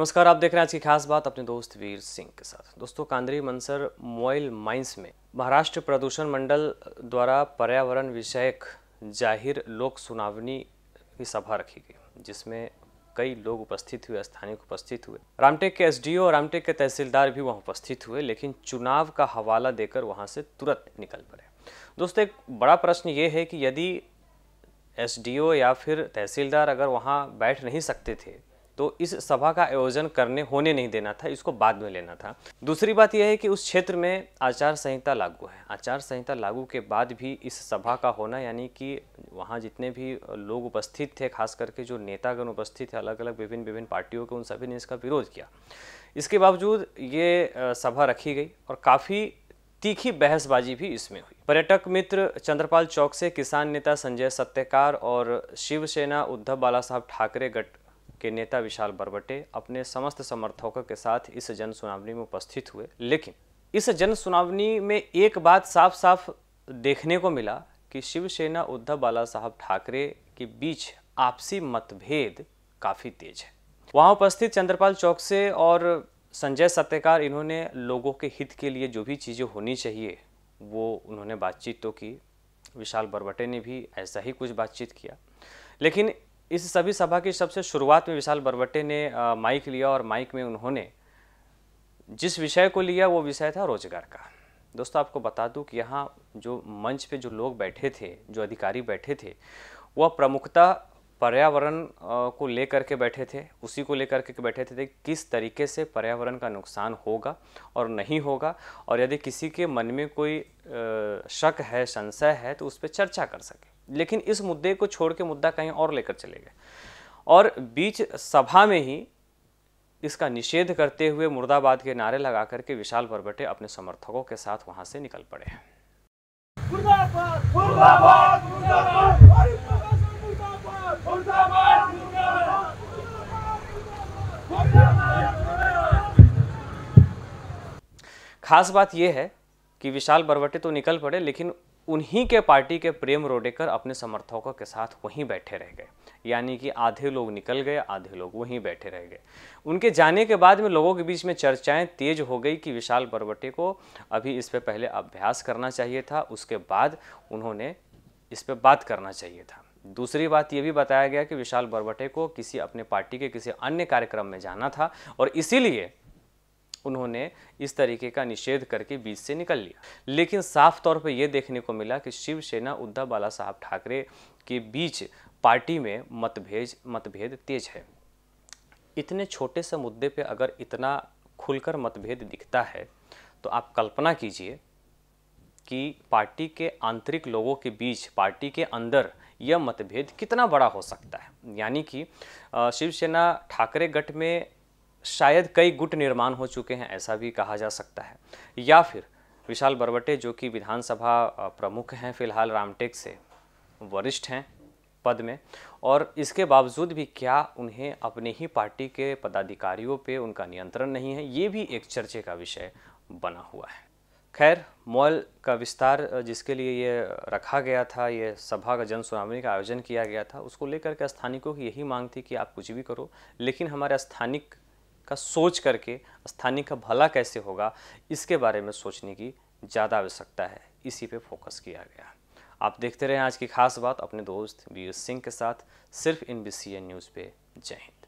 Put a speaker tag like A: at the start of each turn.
A: नमस्कार आप देख रहे हैं आज की खास बात अपने दोस्त वीर सिंह के साथ दोस्तों कांदरी मंसर मोइल माइंस में महाराष्ट्र प्रदूषण मंडल द्वारा पर्यावरण विषयक जाहिर लोक सुनावनी की सभा रखी गई जिसमें कई लोग उपस्थित हुए स्थानीय उपस्थित हुए रामटेक के एसडीओ और रामटेक के तहसीलदार भी वहां उपस्थित हुए लेकिन चुनाव का हवाला देकर वहां से तुरंत निकल पड़े दोस्तों एक बड़ा प्रश्न ये है कि यदि एसडीओ या फिर तहसीलदार अगर वहाँ बैठ नहीं सकते थे तो इस सभा का आयोजन करने होने नहीं देना था इसको बाद में लेना था दूसरी बात यह है कि उस क्षेत्र में आचार संहिता लागू है आचार संहिता लागू के बाद भी इस सभा का होना यानी कि वहाँ जितने भी लोग उपस्थित थे खास करके जो नेतागण उपस्थित थे अलग अलग विभिन्न विभिन्न पार्टियों के उन सभी ने इसका विरोध किया इसके बावजूद ये सभा रखी गई और काफ़ी तीखी बहसबाजी भी इसमें हुई पर्यटक मित्र चंद्रपाल चौक से किसान नेता संजय सत्यकार और शिवसेना उद्धव बाला साहब ठाकरे गट के नेता विशाल बरबटे अपने समस्त समर्थकों के साथ इस जन सुनावनी में उपस्थित हुए लेकिन इस जन सुनावनी में एक बात साफ साफ देखने को मिला कि शिवसेना उद्धव बाला साहब ठाकरे के बीच आपसी मतभेद काफ़ी तेज है वहाँ उपस्थित चंद्रपाल चौक से और संजय सत्यकार इन्होंने लोगों के हित के लिए जो भी चीज़ें होनी चाहिए वो उन्होंने बातचीत तो की विशाल बरबटे ने भी ऐसा ही कुछ बातचीत किया लेकिन इस सभी सभा की सबसे शुरुआत में विशाल बरवट्टे ने माइक लिया और माइक में उन्होंने जिस विषय को लिया वो विषय था रोजगार का दोस्तों आपको बता दूं कि यहाँ जो मंच पे जो लोग बैठे थे जो अधिकारी बैठे थे वह प्रमुखता पर्यावरण को लेकर के बैठे थे उसी को लेकर के बैठे थे किस तरीके से पर्यावरण का नुकसान होगा और नहीं होगा और यदि किसी के मन में कोई शक है संशय है तो उस पर चर्चा कर सके लेकिन इस मुद्दे को छोड़ के मुद्दा कहीं और लेकर चले गए और बीच सभा में ही इसका निषेध करते हुए मुर्दाबाद के नारे लगा करके विशाल बरबटे अपने समर्थकों के साथ वहां से निकल पड़े हैं खास बात यह है कि विशाल बरवटे तो निकल पड़े लेकिन उन्हीं के पार्टी के प्रेम रोडेकर अपने समर्थकों के साथ वहीं बैठे रह गए यानी कि आधे लोग निकल गए आधे लोग वहीं बैठे रह गए उनके जाने के बाद में लोगों के बीच में चर्चाएं तेज हो गई कि विशाल बरबटे को अभी इस पर पहले अभ्यास करना चाहिए था उसके बाद उन्होंने इस पर बात करना चाहिए था दूसरी बात यह भी बताया गया कि विशाल बरबटे को किसी अपने पार्टी के किसी अन्य कार्यक्रम में जाना था और इसीलिए उन्होंने इस तरीके का निषेध करके बीच से निकल लिया लेकिन साफ तौर पर यह देखने को मिला कि शिवसेना उद्धव बाला साहब ठाकरे के बीच पार्टी में मतभेद मतभेद तेज है इतने छोटे से मुद्दे पे अगर इतना खुलकर मतभेद दिखता है तो आप कल्पना कीजिए कि पार्टी के आंतरिक लोगों के बीच पार्टी के अंदर यह मतभेद कितना बड़ा हो सकता है यानी कि शिवसेना ठाकरे गठ में शायद कई गुट निर्माण हो चुके हैं ऐसा भी कहा जा सकता है या फिर विशाल बरवटे जो कि विधानसभा प्रमुख हैं फिलहाल रामटेक से वरिष्ठ हैं पद में और इसके बावजूद भी क्या उन्हें अपने ही पार्टी के पदाधिकारियों पे उनका नियंत्रण नहीं है ये भी एक चर्चे का विषय बना हुआ है खैर मॉल का विस्तार जिसके लिए ये रखा गया था ये सभा का जन सुनावनी का आयोजन किया गया था उसको लेकर के स्थानिकों की यही मांग थी कि आप कुछ भी करो लेकिन हमारे स्थानिक का सोच करके स्थानीय का भला कैसे होगा इसके बारे में सोचने की ज़्यादा आवश्यकता है इसी पे फोकस किया गया आप देखते रहें आज की खास बात अपने दोस्त वीर सिंह के साथ सिर्फ इन बी न्यूज़ पे जय हिंद